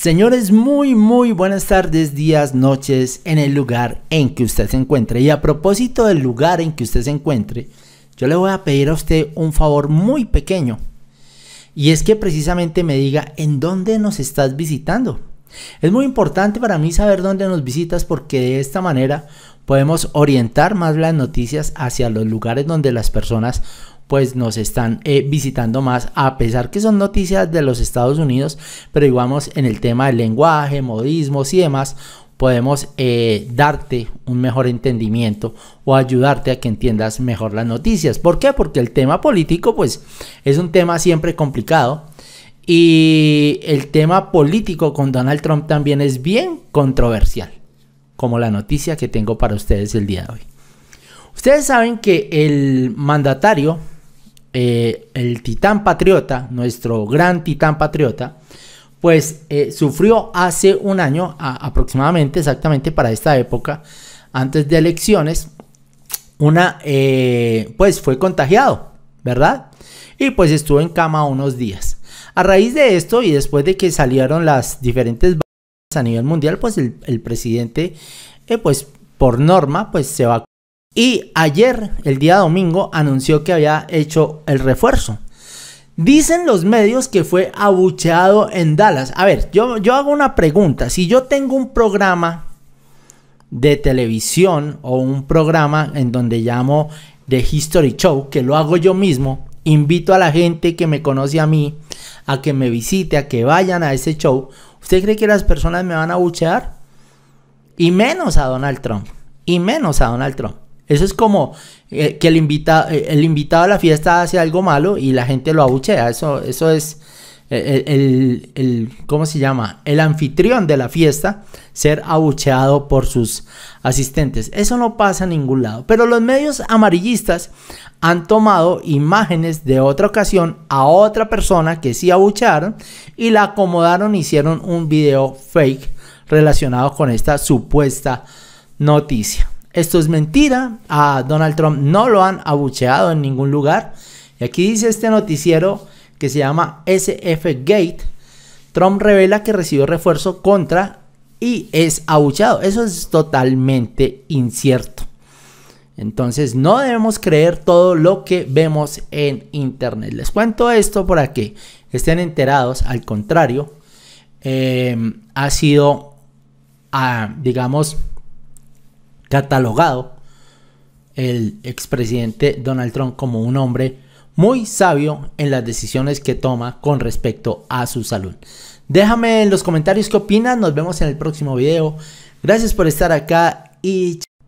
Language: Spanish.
Señores, muy muy buenas tardes, días, noches, en el lugar en que usted se encuentre. Y a propósito del lugar en que usted se encuentre, yo le voy a pedir a usted un favor muy pequeño. Y es que precisamente me diga en dónde nos estás visitando. Es muy importante para mí saber dónde nos visitas porque de esta manera podemos orientar más las noticias hacia los lugares donde las personas pues nos están eh, visitando más, a pesar que son noticias de los Estados Unidos, pero digamos en el tema del lenguaje, modismos y demás, podemos eh, darte un mejor entendimiento o ayudarte a que entiendas mejor las noticias. ¿Por qué? Porque el tema político pues es un tema siempre complicado y el tema político con Donald Trump también es bien controversial, como la noticia que tengo para ustedes el día de hoy. Ustedes saben que el mandatario eh, el titán patriota, nuestro gran titán patriota, pues eh, sufrió hace un año aproximadamente, exactamente para esta época, antes de elecciones, una, eh, pues fue contagiado, ¿verdad? Y pues estuvo en cama unos días. A raíz de esto y después de que salieron las diferentes a nivel mundial, pues el, presidente, pues por norma, pues se va y ayer, el día domingo, anunció que había hecho el refuerzo. Dicen los medios que fue abucheado en Dallas. A ver, yo, yo hago una pregunta. Si yo tengo un programa de televisión o un programa en donde llamo The History Show, que lo hago yo mismo, invito a la gente que me conoce a mí a que me visite, a que vayan a ese show, ¿usted cree que las personas me van a abuchear? Y menos a Donald Trump. Y menos a Donald Trump. Eso es como eh, que el, invita, eh, el invitado a la fiesta hace algo malo y la gente lo abuchea. Eso, eso es eh, el, ¿cómo se llama? El anfitrión de la fiesta ser abucheado por sus asistentes. Eso no pasa en ningún lado. Pero los medios amarillistas han tomado imágenes de otra ocasión a otra persona que sí abuchearon y la acomodaron, hicieron un video fake relacionado con esta supuesta noticia. Esto es mentira. A Donald Trump no lo han abucheado en ningún lugar. Y aquí dice este noticiero que se llama SF Gate. Trump revela que recibió refuerzo contra y es abucheado. Eso es totalmente incierto. Entonces no debemos creer todo lo que vemos en internet. Les cuento esto para que estén enterados. Al contrario, eh, ha sido, ah, digamos, catalogado el expresidente Donald Trump como un hombre muy sabio en las decisiones que toma con respecto a su salud. Déjame en los comentarios qué opinas, nos vemos en el próximo video. Gracias por estar acá y